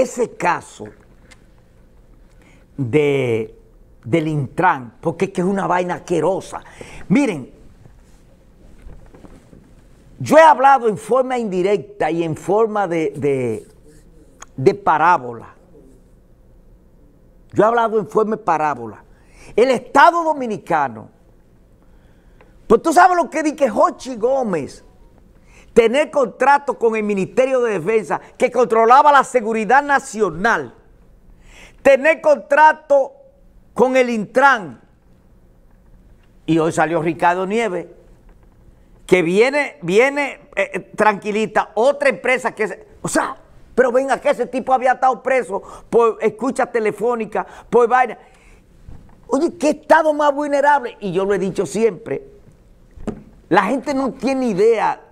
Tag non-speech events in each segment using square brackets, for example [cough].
ese caso de, del Intran, porque es que es una vaina asquerosa. Miren, yo he hablado en forma indirecta y en forma de, parábola. Yo he hablado en forma de parábola. El Estado Dominicano. Pues tú sabes lo que dije Jochi Gómez tener contrato con el Ministerio de Defensa que controlaba la seguridad nacional, tener contrato con el Intran. Y hoy salió Ricardo Nieves, que viene, viene eh, eh, tranquilita, otra empresa que... o sea, pero venga que ese tipo había estado preso por escucha telefónica, por vaina. Oye, ¿qué estado más vulnerable? Y yo lo he dicho siempre, la gente no tiene idea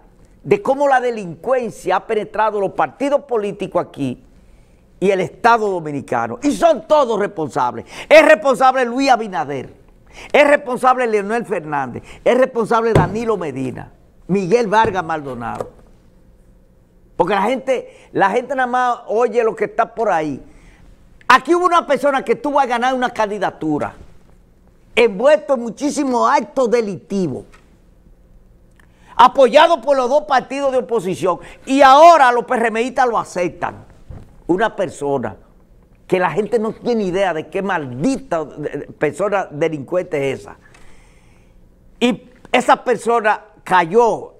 de cómo la delincuencia ha penetrado los partidos políticos aquí y el Estado Dominicano. Y son todos responsables. Es responsable Luis Abinader, es responsable Leonel Fernández, es responsable Danilo Medina, Miguel Vargas Maldonado. Porque la gente, la gente nada más oye lo que está por ahí. Aquí hubo una persona que tuvo a ganar una candidatura, envuelto en muchísimos actos delictivos apoyado por los dos partidos de oposición, y ahora los PRMistas lo aceptan. Una persona que la gente no tiene idea de qué maldita eh, eh, persona delincuente es esa. Y esa persona cayó,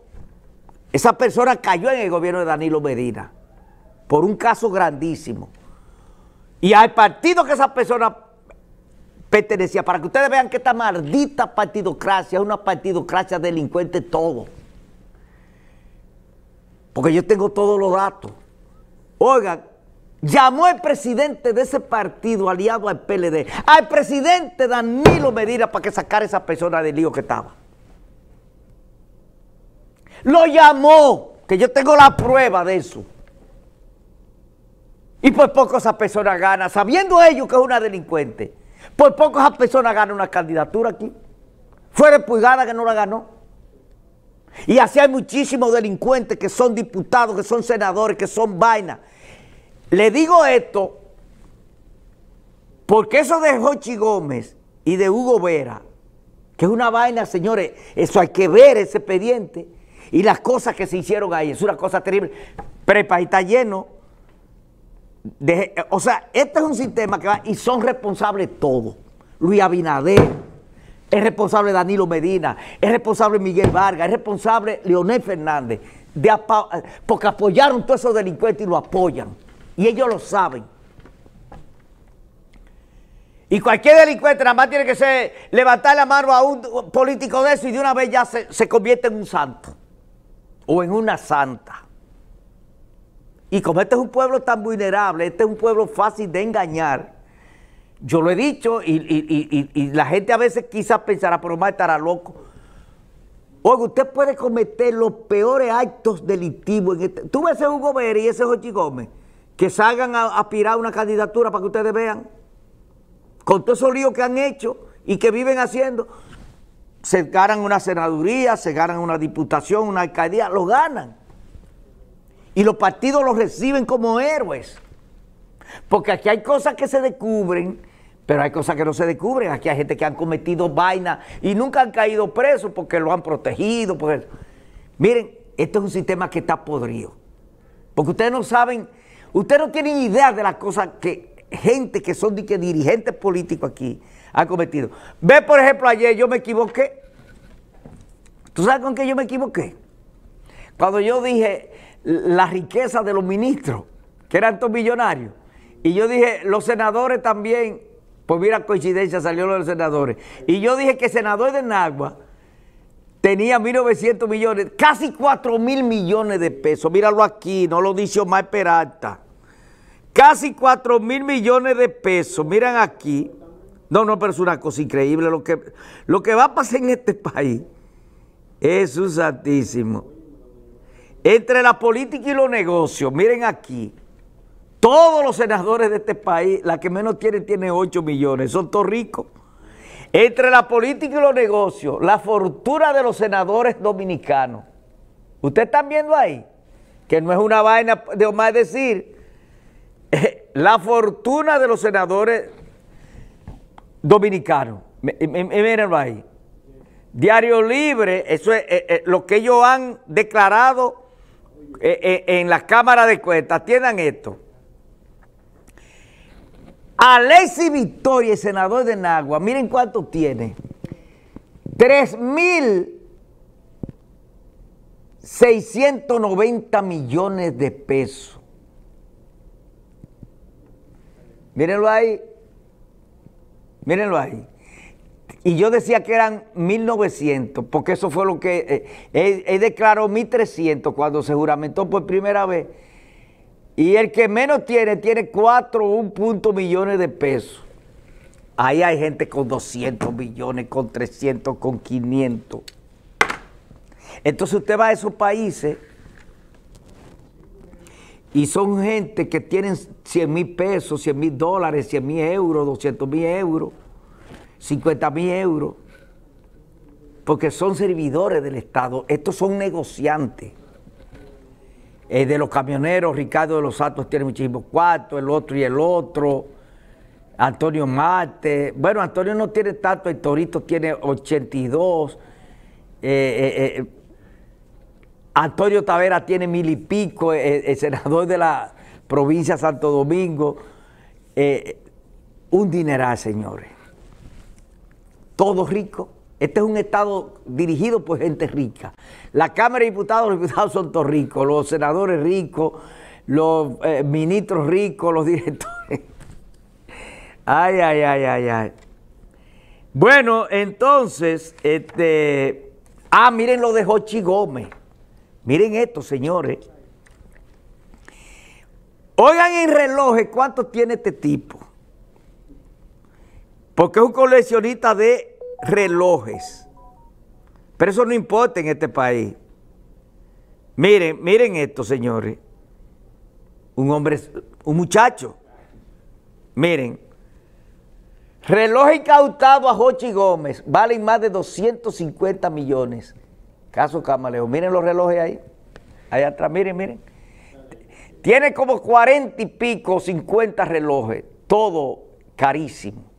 esa persona cayó en el gobierno de Danilo Medina por un caso grandísimo. Y al partido que esa persona pertenecía, para que ustedes vean que esta maldita partidocracia es una partidocracia delincuente todo porque yo tengo todos los datos. Oigan, llamó el presidente de ese partido aliado al PLD, al presidente Danilo Medina para que sacara a esa persona del lío que estaba. Lo llamó, que yo tengo la prueba de eso. Y por poco esa persona gana, sabiendo ellos que es una delincuente. Por poco esa persona gana una candidatura aquí. Fue repugnada que no la ganó. Y así hay muchísimos delincuentes que son diputados, que son senadores, que son vainas. Le digo esto porque eso de Jochi Gómez y de Hugo Vera, que es una vaina, señores, eso hay que ver ese expediente y las cosas que se hicieron ahí, es una cosa terrible. Prepa y está lleno. o sea, este es un sistema que va y son responsables todos. Luis Abinader, es responsable Danilo Medina, es responsable Miguel Vargas, es responsable Leonel Fernández, porque apoyaron todos esos delincuentes y lo apoyan. Y ellos lo saben. Y cualquier delincuente nada más tiene que ser, levantar la mano a un político de eso y de una vez ya se, se convierte en un santo o en una santa. Y como este es un pueblo tan vulnerable, este es un pueblo fácil de engañar, yo lo he dicho y, la gente a veces quizás pensará, pero más estará loco. Oiga, usted puede cometer los peores actos delictivos. Este-. Tú ves a Hugo Vera y ese Jochi Gómez que salgan a aspirar una candidatura para que ustedes vean. Con todo esos líos que han hecho y que viven haciendo, se ganan una senaduría, se ganan una diputación, una alcaldía, lo ganan. Y los partidos los reciben como héroes. Porque aquí hay cosas que se descubren pero hay cosas que no se descubren. Aquí hay gente que han cometido vaina y nunca han caído presos porque lo han protegido. Miren, esto es un sistema que está podrido. Porque ustedes no saben, ustedes no tienen idea de las cosas que gente que son que dirigentes políticos aquí han cometido. Ve, por ejemplo, ayer yo me equivoqué. ¿Tú sabes con qué yo me equivoqué? Cuando yo dije la riqueza de los ministros, que eran todos millonarios, y yo dije los senadores también pues mira, coincidencia, salió los senadores. Y yo dije que el senador de Nagua tenía 1.900 millones, casi 4 mil millones de pesos. Míralo aquí, no lo dice Omar Peralta. Casi 4 mil millones de pesos. Miren aquí. No, no, pero es una cosa increíble. Lo que, lo que va a pasar en este país es un santísimo. Entre la política y los negocios, miren aquí. Todos los senadores de este país, la que menos tiene, tiene 8 millones. Son todos ricos. Entre la política y los negocios, la fortuna de los senadores dominicanos. Ustedes están viendo ahí que no es una vaina de más decir. [laughs] la fortuna de los senadores dominicanos. Mírenlo ahí. Diario Libre, eso es eh, eh, lo que ellos han declarado eh, en la Cámara de Cuentas. Atiendan esto. Alexis Victoria, el senador de Nagua, miren cuánto tiene. 3.690 millones de pesos. Mírenlo ahí. Mírenlo ahí. Y yo decía que eran 1.900, porque eso fue lo que... Eh, él declaró 1.300 cuando se juramentó por primera vez y el que menos tiene, tiene 4 o 1 millones de pesos. Ahí hay gente con 200 millones, con 300, con 500. Entonces usted va a esos países y son gente que tienen 100 mil pesos, 100 mil dólares, 100 mil euros, 200 mil euros, 50 mil euros, porque son servidores del Estado. Estos son negociantes. Eh, de los camioneros, Ricardo de los Santos tiene muchísimos cuartos, el otro y el otro, Antonio Mate bueno, Antonio no tiene tanto, el Torito tiene 82, eh, eh, Antonio Tavera tiene mil y pico, el senador de la provincia Santo Domingo, un dineral, señores. Todos ricos, este es un Estado dirigido por gente rica. La Cámara de Diputados, los diputados son todos ricos, los senadores ricos, los eh, ministros ricos, los directores. [laughs] Ay, ay, ay, ay, ay. Bueno, entonces, este. Ah, miren lo de Jochi Gómez. Miren esto, señores. Oigan en relojes cuánto tiene este tipo. Porque es un coleccionista de relojes. Pero eso no importa en este país. Miren, miren esto, señores. Un hombre, un muchacho. Miren. Reloj incautado a Jochi Gómez. Valen más de 250 millones. Caso Camaleo. Miren los relojes ahí. Allá atrás, miren, miren. Tiene como 40 y pico, 50 relojes. Todo carísimo.